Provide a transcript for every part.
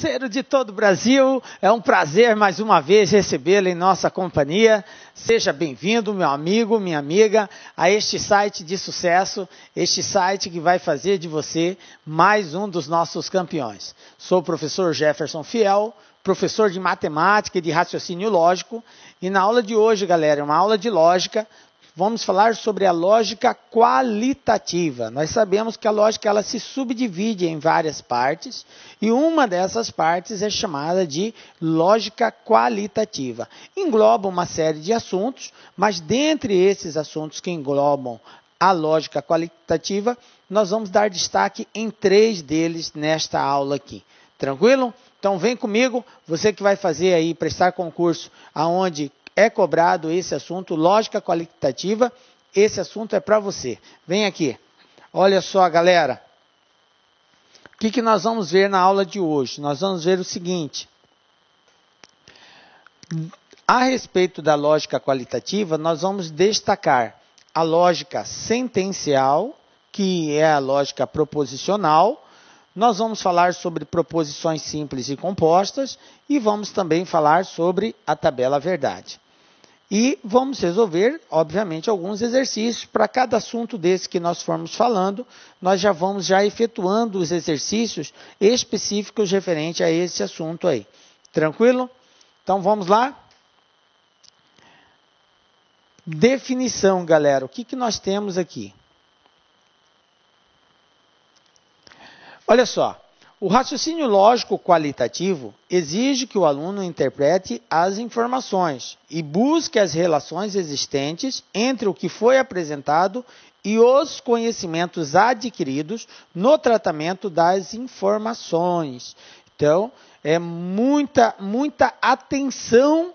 Parceiro de todo o Brasil, é um prazer mais uma vez recebê-lo em nossa companhia. Seja bem-vindo, meu amigo, minha amiga, a este site de sucesso, este site que vai fazer de você mais um dos nossos campeões. Sou o professor Jefferson Fiel, professor de matemática e de raciocínio lógico, e na aula de hoje, galera, é uma aula de lógica vamos falar sobre a lógica qualitativa. Nós sabemos que a lógica ela se subdivide em várias partes e uma dessas partes é chamada de lógica qualitativa. Engloba uma série de assuntos, mas dentre esses assuntos que englobam a lógica qualitativa, nós vamos dar destaque em três deles nesta aula aqui. Tranquilo? Então vem comigo, você que vai fazer aí prestar concurso aonde é cobrado esse assunto, lógica qualitativa, esse assunto é para você. Vem aqui. Olha só, galera. O que, que nós vamos ver na aula de hoje? Nós vamos ver o seguinte. A respeito da lógica qualitativa, nós vamos destacar a lógica sentencial, que é a lógica proposicional. Nós vamos falar sobre proposições simples e compostas e vamos também falar sobre a tabela verdade. E vamos resolver, obviamente, alguns exercícios para cada assunto desse que nós formos falando. Nós já vamos já efetuando os exercícios específicos referente a esse assunto aí. Tranquilo? Então vamos lá. Definição, galera. O que, que nós temos aqui? Olha só. O raciocínio lógico qualitativo exige que o aluno interprete as informações e busque as relações existentes entre o que foi apresentado e os conhecimentos adquiridos no tratamento das informações. Então, é muita, muita atenção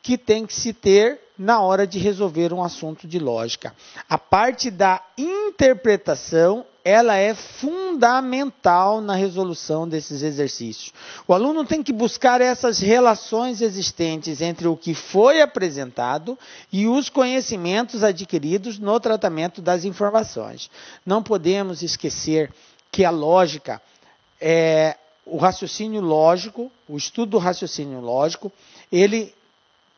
que tem que se ter na hora de resolver um assunto de lógica. A parte da interpretação ela é fundamental na resolução desses exercícios. O aluno tem que buscar essas relações existentes entre o que foi apresentado e os conhecimentos adquiridos no tratamento das informações. Não podemos esquecer que a lógica é o raciocínio lógico, o estudo do raciocínio lógico, ele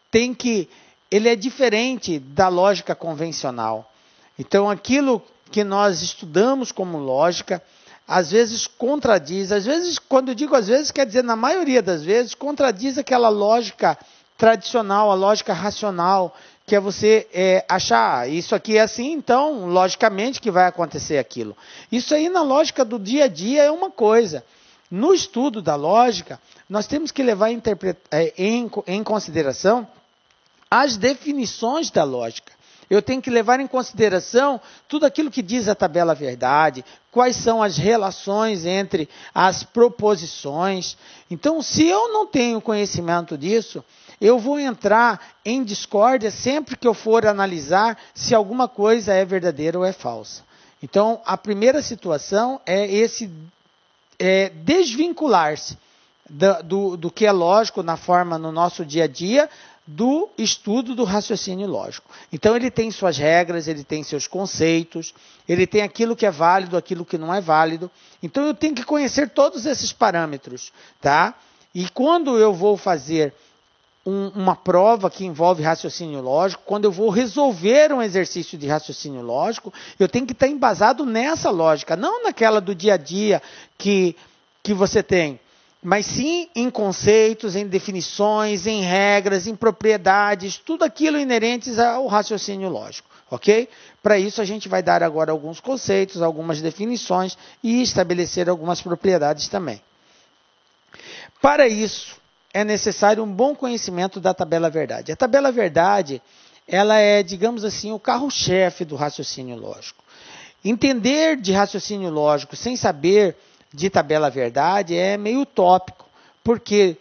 tem que ele é diferente da lógica convencional. Então aquilo que nós estudamos como lógica, às vezes contradiz, às vezes, quando eu digo às vezes, quer dizer, na maioria das vezes, contradiz aquela lógica tradicional, a lógica racional, que é você é, achar ah, isso aqui é assim, então, logicamente que vai acontecer aquilo. Isso aí, na lógica do dia a dia, é uma coisa. No estudo da lógica, nós temos que levar em, é, em consideração as definições da lógica. Eu tenho que levar em consideração tudo aquilo que diz a tabela verdade, quais são as relações entre as proposições. Então, se eu não tenho conhecimento disso, eu vou entrar em discórdia sempre que eu for analisar se alguma coisa é verdadeira ou é falsa. Então, a primeira situação é esse é, desvincular-se do, do, do que é lógico na forma no nosso dia a dia do estudo do raciocínio lógico. Então ele tem suas regras, ele tem seus conceitos, ele tem aquilo que é válido, aquilo que não é válido. Então eu tenho que conhecer todos esses parâmetros, tá? E quando eu vou fazer um, uma prova que envolve raciocínio lógico, quando eu vou resolver um exercício de raciocínio lógico, eu tenho que estar embasado nessa lógica, não naquela do dia a dia que que você tem mas sim em conceitos, em definições, em regras, em propriedades, tudo aquilo inerentes ao raciocínio lógico, ok? Para isso, a gente vai dar agora alguns conceitos, algumas definições e estabelecer algumas propriedades também. Para isso, é necessário um bom conhecimento da tabela verdade. A tabela verdade, ela é, digamos assim, o carro-chefe do raciocínio lógico. Entender de raciocínio lógico sem saber dita bela verdade é meio utópico, porque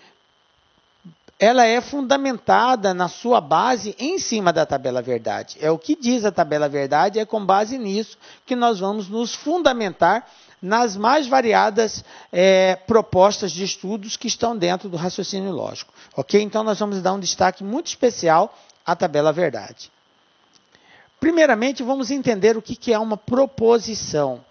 ela é fundamentada na sua base em cima da tabela verdade. É o que diz a tabela verdade, é com base nisso que nós vamos nos fundamentar nas mais variadas é, propostas de estudos que estão dentro do raciocínio lógico. Ok? Então nós vamos dar um destaque muito especial à tabela verdade. Primeiramente, vamos entender o que é uma proposição.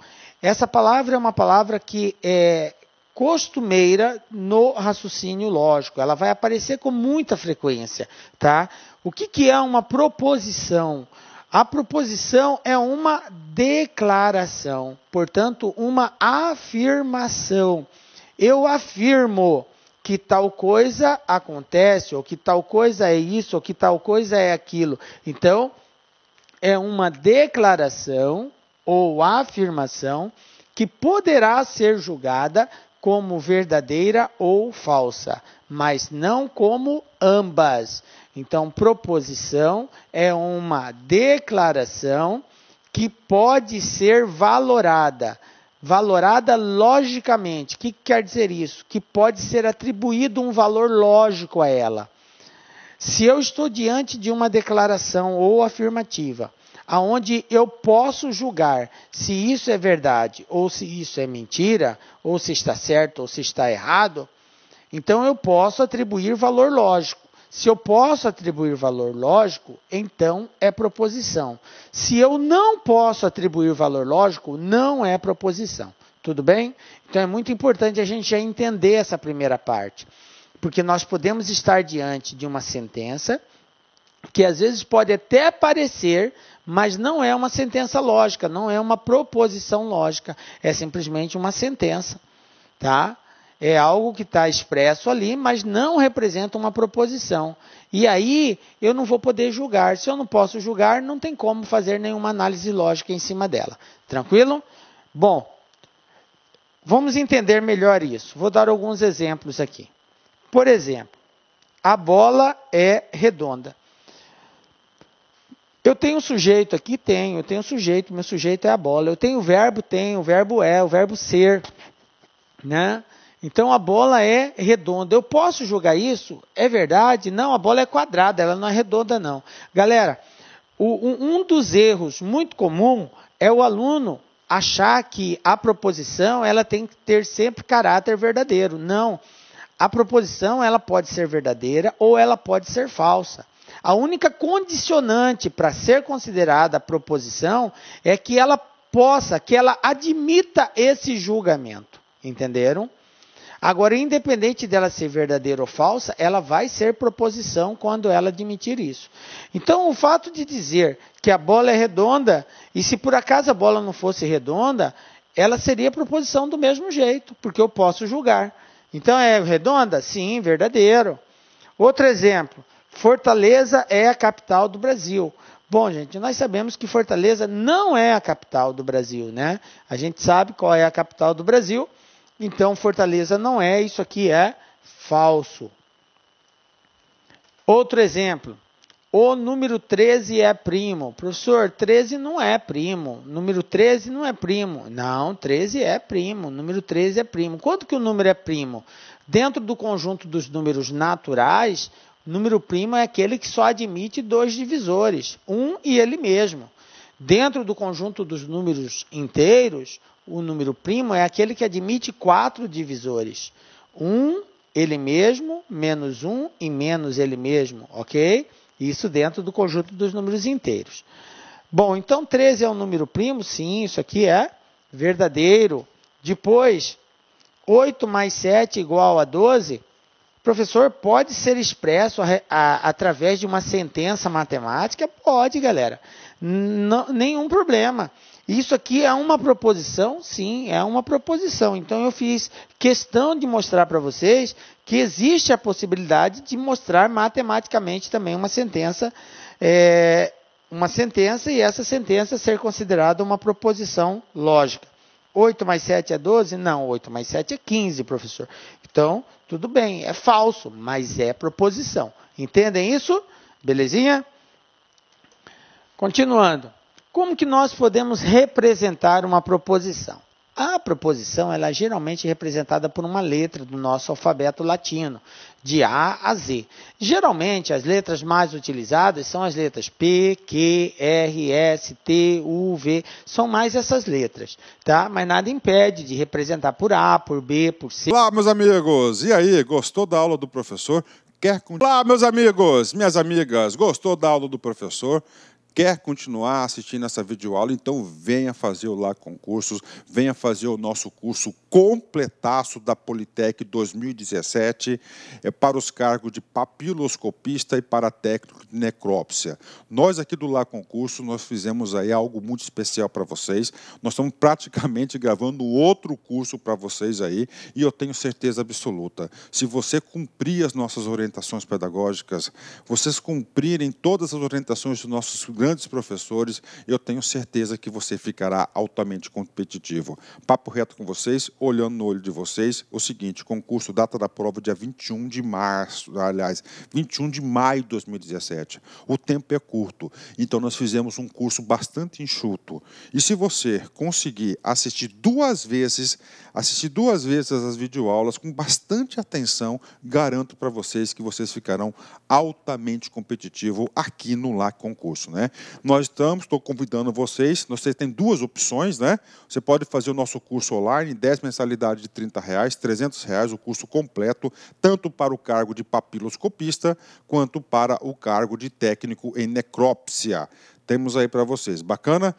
Essa palavra é uma palavra que é costumeira no raciocínio lógico. Ela vai aparecer com muita frequência, tá? O que, que é uma proposição? A proposição é uma declaração, portanto, uma afirmação. Eu afirmo que tal coisa acontece, ou que tal coisa é isso, ou que tal coisa é aquilo. Então, é uma declaração ou afirmação que poderá ser julgada como verdadeira ou falsa, mas não como ambas. Então, proposição é uma declaração que pode ser valorada. Valorada logicamente. O que quer dizer isso? Que pode ser atribuído um valor lógico a ela. Se eu estou diante de uma declaração ou afirmativa aonde eu posso julgar se isso é verdade ou se isso é mentira, ou se está certo ou se está errado, então eu posso atribuir valor lógico. Se eu posso atribuir valor lógico, então é proposição. Se eu não posso atribuir valor lógico, não é proposição. Tudo bem? Então é muito importante a gente já entender essa primeira parte. Porque nós podemos estar diante de uma sentença que às vezes pode até parecer mas não é uma sentença lógica, não é uma proposição lógica, é simplesmente uma sentença, tá? É algo que está expresso ali, mas não representa uma proposição. E aí eu não vou poder julgar. Se eu não posso julgar, não tem como fazer nenhuma análise lógica em cima dela. Tranquilo? Bom, vamos entender melhor isso. Vou dar alguns exemplos aqui. Por exemplo, a bola é redonda. Eu tenho um sujeito aqui? Tenho. Eu tenho um sujeito, meu sujeito é a bola. Eu tenho o verbo? Tenho. O verbo é, o verbo ser. Né? Então a bola é redonda. Eu posso jogar isso? É verdade? Não, a bola é quadrada, ela não é redonda, não. Galera, o, um dos erros muito comum é o aluno achar que a proposição ela tem que ter sempre caráter verdadeiro. Não. A proposição ela pode ser verdadeira ou ela pode ser falsa. A única condicionante para ser considerada a proposição é que ela possa, que ela admita esse julgamento. Entenderam? Agora, independente dela ser verdadeira ou falsa, ela vai ser proposição quando ela admitir isso. Então, o fato de dizer que a bola é redonda, e se por acaso a bola não fosse redonda, ela seria proposição do mesmo jeito, porque eu posso julgar. Então, é redonda? Sim, verdadeiro. Outro exemplo. Fortaleza é a capital do Brasil. Bom, gente, nós sabemos que Fortaleza não é a capital do Brasil, né? A gente sabe qual é a capital do Brasil, então Fortaleza não é, isso aqui é falso. Outro exemplo. O número 13 é primo. Professor, 13 não é primo. Número 13 não é primo. Não, 13 é primo. Número 13 é primo. Quanto que o número é primo? Dentro do conjunto dos números naturais, Número primo é aquele que só admite dois divisores, um e ele mesmo. Dentro do conjunto dos números inteiros, o número primo é aquele que admite quatro divisores: um, ele mesmo, menos um e menos ele mesmo, ok? Isso dentro do conjunto dos números inteiros. Bom, então 13 é um número primo? Sim, isso aqui é verdadeiro. Depois, 8 mais 7 igual a 12. Professor, pode ser expresso a, a, através de uma sentença matemática? Pode, galera. nenhum problema. Isso aqui é uma proposição? Sim, é uma proposição. Então eu fiz questão de mostrar para vocês que existe a possibilidade de mostrar matematicamente também uma sentença, é, uma sentença e essa sentença ser considerada uma proposição lógica. 8 mais 7 é 12? Não, 8 mais 7 é 15, professor. Então, tudo bem, é falso, mas é proposição. Entendem isso? Belezinha? Continuando. Como que nós podemos representar uma proposição? A proposição ela é geralmente representada por uma letra do nosso alfabeto latino, de A a Z. Geralmente, as letras mais utilizadas são as letras P, Q, R, S, T, U, V. São mais essas letras, tá? Mas nada impede de representar por A, por B, por C. Olá, meus amigos! E aí, gostou da aula do professor? Quer... Olá, meus amigos! Minhas amigas! Gostou da aula do professor? quer continuar assistindo essa videoaula, então venha fazer o Lá Concursos, venha fazer o nosso curso completaço da Politec 2017 é, para os cargos de papiloscopista e para técnico de necrópsia. Nós aqui do Lá Concurso, nós fizemos aí algo muito especial para vocês. Nós estamos praticamente gravando outro curso para vocês aí e eu tenho certeza absoluta, se você cumprir as nossas orientações pedagógicas, vocês cumprirem todas as orientações dos nossos grandes professores, eu tenho certeza que você ficará altamente competitivo. Papo reto com vocês, olhando no olho de vocês, o seguinte, concurso data da prova dia 21 de março, aliás, 21 de maio de 2017. O tempo é curto, então nós fizemos um curso bastante enxuto. E se você conseguir assistir duas vezes, assistir duas vezes as videoaulas com bastante atenção, garanto para vocês que vocês ficarão altamente competitivos aqui no LAC Concurso. Né? Nós estamos, estou convidando vocês, vocês têm duas opções, né? Você pode fazer o nosso curso online, 10 mensalidades de 30 reais, 300 reais, o curso completo, tanto para o cargo de papiloscopista, quanto para o cargo de técnico em necrópsia. Temos aí para vocês. Bacana?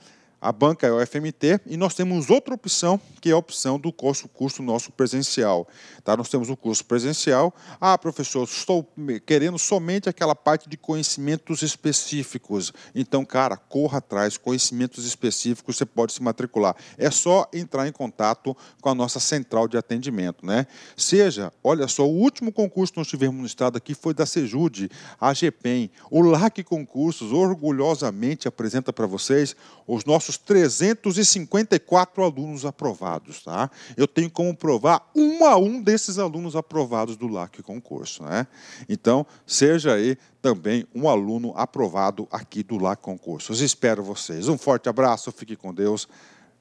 a banca é o FMT e nós temos outra opção, que é a opção do curso, curso nosso presencial. Tá? Nós temos o curso presencial. Ah, professor, estou querendo somente aquela parte de conhecimentos específicos. Então, cara, corra atrás, conhecimentos específicos, você pode se matricular. É só entrar em contato com a nossa central de atendimento. Né? Seja, olha só, o último concurso que nós tivemos no estado aqui foi da Sejude, a GPEM. O LAC Concursos orgulhosamente apresenta para vocês os nossos nossos 354 alunos aprovados. Tá? Eu tenho como provar um a um desses alunos aprovados do LAC Concurso. Né? Então, seja aí também um aluno aprovado aqui do LAC Concurso. Espero vocês. Um forte abraço, fique com Deus.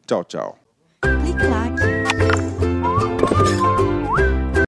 Tchau, tchau. Clique,